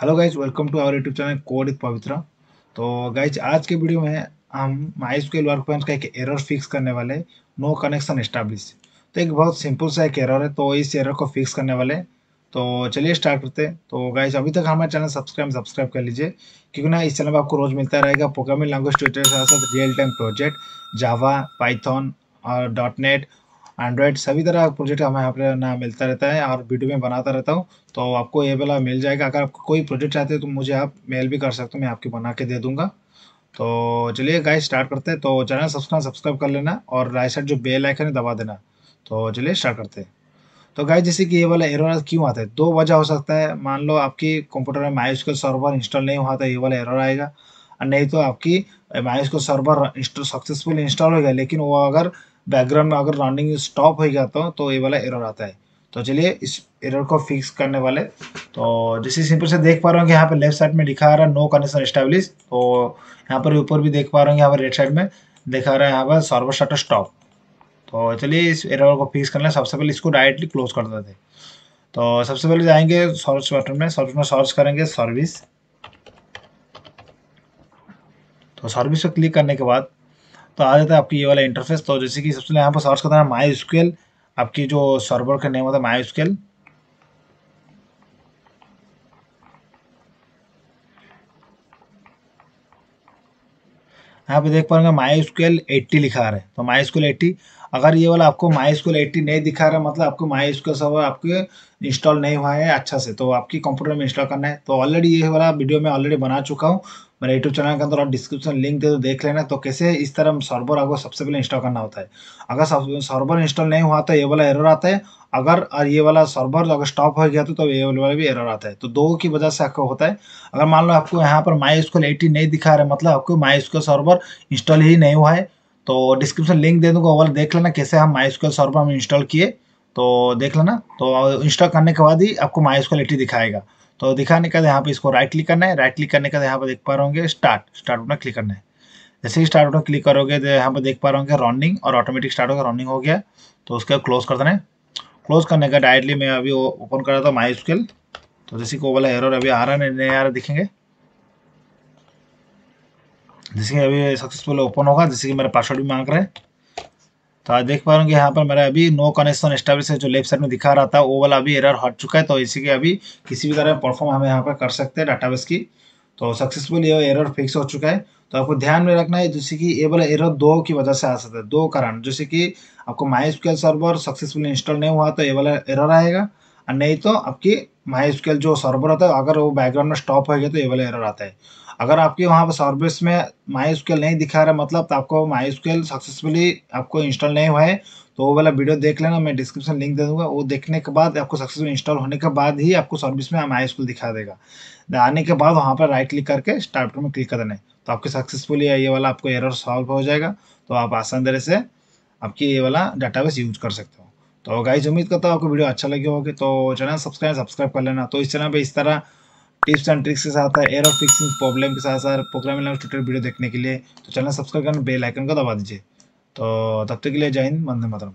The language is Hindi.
hello guys welcome to our YouTube channel code with Pavitra तो गाइज आज के वीडियो में हम माई स्केल वर्क पॉइंट का एक एरर फिक्स करने वाले नो कनेक्शन इस्टाब्लिश तो एक बहुत सिंपल सा एक एरर है तो इस एरर को फिक्स करने वाले तो चलिए स्टार्ट करते हैं तो गाइज अभी तक हमारे चैनल सब्सक्राइब सब्सक्राइब कर लीजिए क्योंकि ना इस चैनल पर आपको रोज़ मिलता रहेगा प्रोग्रामिंग लैंग्वेज ट्विटर के साथ साथ real time project Java Python और डॉट नेट एंड्रॉयड सभी तरह का प्रोजेक्ट हमें यहाँ पर नया मिलता रहता है और वीडियो में बनाता रहता हूँ तो आपको ये वाला मिल जाएगा अगर आपको कोई प्रोजेक्ट चाहते हो तो मुझे आप मेल भी कर सकते हो मैं आपके बना के दे दूँगा तो चलिए गाइस स्टार्ट करते हैं तो चैनल सब्सक्राइब सब्सक्राइब कर लेना और राइट साइड जो बेल आइकन है दबा देना तो चलिए स्टार्ट करते हैं तो गाय जैसे कि ये वाला एरर क्यों आता है दो वजह हो सकता है मान लो आपकी कंप्यूटर में माइस्कल सर्वर इंस्टॉल नहीं हुआ था ये वाला एरर आएगा नहीं तो आपकी एम को सर्वर सक्सेसफुल इंस्टॉल हो गया लेकिन वो अगर बैकग्राउंड में अगर रनिंग स्टॉप हो गया तो, तो ये वाला एरर आता है तो चलिए इस एरर को फिक्स करने वाले तो जैसे सिंपल से देख पा रहे हो यहाँ पर लेफ्ट साइड में दिखा रहा है नो कनेक्शन स्टेब्लिश तो यहाँ पर ऊपर भी देख पा रहे हो यहाँ पर राइट साइड में दिखा रहा है यहाँ पर सर्वर शटर स्टॉप तो चलिए इस एरर को फिक्स करना सबसे पहले इसको डायरेक्टली क्लोज कर देते तो सबसे पहले जाएंगे सर्च बटन में सर्च में सर्च करेंगे सर्विस तो सर्विस पर क्लिक करने के बाद तो आ जाता है आपकी ये वाला इंटरफेस तो जैसे कि सबसे यहाँ पर सर्च करता है माई स्केल आपकी जो सर्वर का नेम होता है माई स्केल यहाँ पे देख पाएंगे माई स्केल एट्टी लिखा रहा है तो माई स्केल एट्टी अगर ये वाला आपको माई स्कूल एट्टी नहीं दिखा रहा मतलब आपको माई स्कूल सर्वर आपके इंस्टॉल नहीं हुआ है अच्छा से तो आपकी कंप्यूटर में इंस्टॉल करना है तो ऑलरेडी ये वाला वीडियो मैं ऑलरेडी बना चुका हूँ मेरे यूट्यूब चैनल के अंदर और डिस्क्रिप्शन लिंक दे तो देख लेना तो कैसे इस तरह सर्वर आपको सबसे पहले इंस्टॉल करना होता है अगर सर्वर इंस्टॉल नहीं हुआ तो ये वाला एरर आता है अगर और ये वाला सर्वर अगर स्टॉप हो गया तो, तो ये वाला भी एरर आता है तो दो की वजह से आपको होता है अगर मान लो आपको यहाँ पर माई स्कूल एटी नहीं दिखा रहा है मतलब आपको माई स्कूल सर्वर इंस्टॉल ही नहीं हुआ है तो डिस्क्रिप्शन लिंक दे दूंगा वाला देख लेना कैसे हम माई स्क्ल सर्वर हम इंस्टॉल किए तो देख लेना तो इंस्टॉल करने के बाद ही आपको माई स्क्ल दिखाएगा तो दिखाने के बाद यहाँ पे इसको राइट क्लिक करना है राइट क्लिक करने के बाद यहाँ पे देख पा रहे होंगे स्टार्ट स्टार्ट बटन क्लिक करना है जैसे ही स्टार्ट बटन क्लिक करोगे तो यहाँ पे देख पा रहे होंगे रनिंग और ऑटोमेटिक स्टार्ट होगा रनिंग हो गया तो उसके क्लोज कर देना है क्लोज करने का डायरेक्टली मैं अभी ओपन कर रहा था माई स्केल तो जैसे को वाला एरर अभी आ रहा नहीं आ रहा दिखेंगे जैसे कि अभी सक्सेसफुल ओपन होगा जैसे कि मेरा पासवर्ड भी मांग रहे हैं तो आप देख पा रहे यहाँ पर मेरा अभी नो कनेक्शन एस्टेब्लिश जो लेफ्ट साइड में दिखा रहा था वो वाला अभी एरर हट चुका है तो इसी के अभी किसी भी तरह परफॉर्म हम यहाँ पर कर सकते हैं डाटाबेस की तो सक्सेसफुल ये एरर फिक्स हो चुका है तो आपको ध्यान में रखना है जैसे कि ये वाला एरर दो की वजह से आ सकता है दो कारण जैसे कि आपको माई सर्वर सक्सेसफुली इंस्टॉल नहीं हुआ तो ये वाला एरर आएगा और नहीं तो आपकी माई जो सर्वर होता है अगर वो बैकग्राउंड में स्टॉप हो गया तो ये वाला एरर आता है अगर आपके वहाँ पर सर्विस में माई नहीं दिखा रहा मतलब तो आपको माई सक्सेसफुली आपको इंस्टॉल नहीं हुआ है तो वो वाला वीडियो देख लेना मैं डिस्क्रिप्शन लिंक दे दूंगा वो देखने के बाद आपको सक्सेसफुल इंस्टॉल होने के बाद ही आपको सर्विस में माई दिखा देगा आने के बाद वहाँ पर राइट क्लिक करके स्टार्टर में क्लिक कर देना है तो आपके सक्सेसफुली ये वाला आपको एरर सॉल्व हो जाएगा तो आप आसान तरह से आपकी ये वाला डाटाबेस यूज कर सकते हो तो गाइज उम्मीद करता हूँ आपको वीडियो अच्छा लगे होगी तो चैनल सब्सक्राइब सब्सक्राइब कर लेना तो इस चैनल पे इस तरह टिप्स एंड ट्रिक्स के साथ है एयर ऑफ फिक्सिंग प्रॉब्लम के साथ साथ प्रोग्राम लैंग्वेज ट्यूटोरियल वीडियो देखने के लिए तो चैनल सब्सक्राइब करना बेल आइकन को दबा दीजिए तो तब तक के लिए जय हिंद मंदिर मातरम